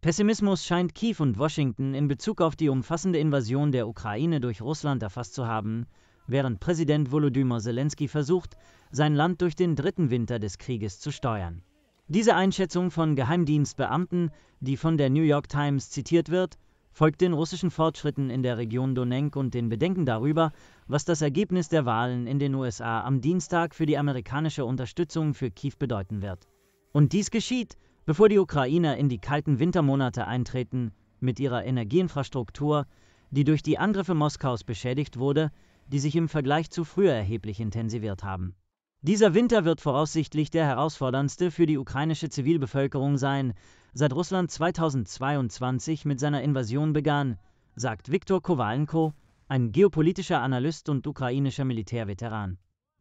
Pessimismus scheint Kiew und Washington in Bezug auf die umfassende Invasion der Ukraine durch Russland erfasst zu haben, während Präsident Volodymyr Zelensky versucht, sein Land durch den dritten Winter des Krieges zu steuern. Diese Einschätzung von Geheimdienstbeamten, die von der New York Times zitiert wird, folgt den russischen Fortschritten in der Region Donenk und den Bedenken darüber, was das Ergebnis der Wahlen in den USA am Dienstag für die amerikanische Unterstützung für Kiew bedeuten wird. Und dies geschieht, bevor die Ukrainer in die kalten Wintermonate eintreten, mit ihrer Energieinfrastruktur, die durch die Angriffe Moskaus beschädigt wurde, die sich im Vergleich zu früher erheblich intensiviert haben. Dieser Winter wird voraussichtlich der herausforderndste für die ukrainische Zivilbevölkerung sein, seit Russland 2022 mit seiner Invasion begann, sagt Viktor Kowalenko, ein geopolitischer Analyst und ukrainischer Militärveteran.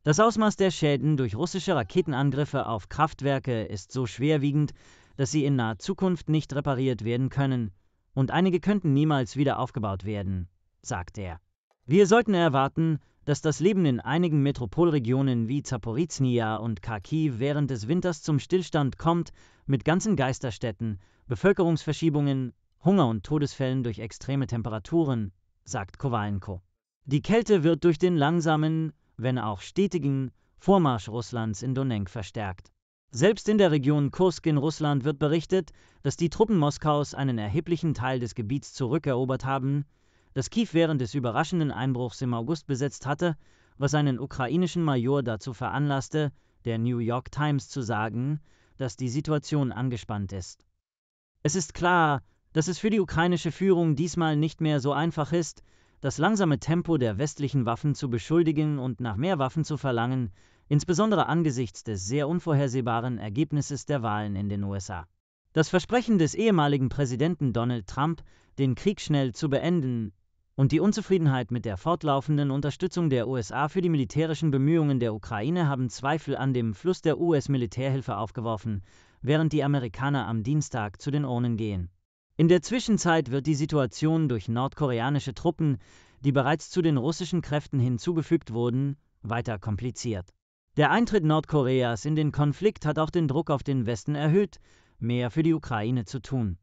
Das Ausmaß der Schäden durch russische Raketenangriffe auf Kraftwerke ist so schwerwiegend, dass sie in naher Zukunft nicht repariert werden können, und einige könnten niemals wieder aufgebaut werden, sagt er. Wir sollten erwarten, dass das Leben in einigen Metropolregionen wie Zaporizhnia und Kharkiv während des Winters zum Stillstand kommt, mit ganzen Geisterstädten, Bevölkerungsverschiebungen, Hunger und Todesfällen durch extreme Temperaturen, sagt Kowalenko. Die Kälte wird durch den langsamen, wenn auch stetigen Vormarsch Russlands in Donenk verstärkt. Selbst in der Region Kursk in Russland wird berichtet, dass die Truppen Moskaus einen erheblichen Teil des Gebiets zurückerobert haben, das Kiew während des überraschenden Einbruchs im August besetzt hatte, was einen ukrainischen Major dazu veranlasste, der New York Times zu sagen, dass die Situation angespannt ist. Es ist klar, dass es für die ukrainische Führung diesmal nicht mehr so einfach ist, das langsame Tempo der westlichen Waffen zu beschuldigen und nach mehr Waffen zu verlangen, insbesondere angesichts des sehr unvorhersehbaren Ergebnisses der Wahlen in den USA. Das Versprechen des ehemaligen Präsidenten Donald Trump, den Krieg schnell zu beenden, und die Unzufriedenheit mit der fortlaufenden Unterstützung der USA für die militärischen Bemühungen der Ukraine haben Zweifel an dem Fluss der US-Militärhilfe aufgeworfen, während die Amerikaner am Dienstag zu den Urnen gehen. In der Zwischenzeit wird die Situation durch nordkoreanische Truppen, die bereits zu den russischen Kräften hinzugefügt wurden, weiter kompliziert. Der Eintritt Nordkoreas in den Konflikt hat auch den Druck auf den Westen erhöht, mehr für die Ukraine zu tun.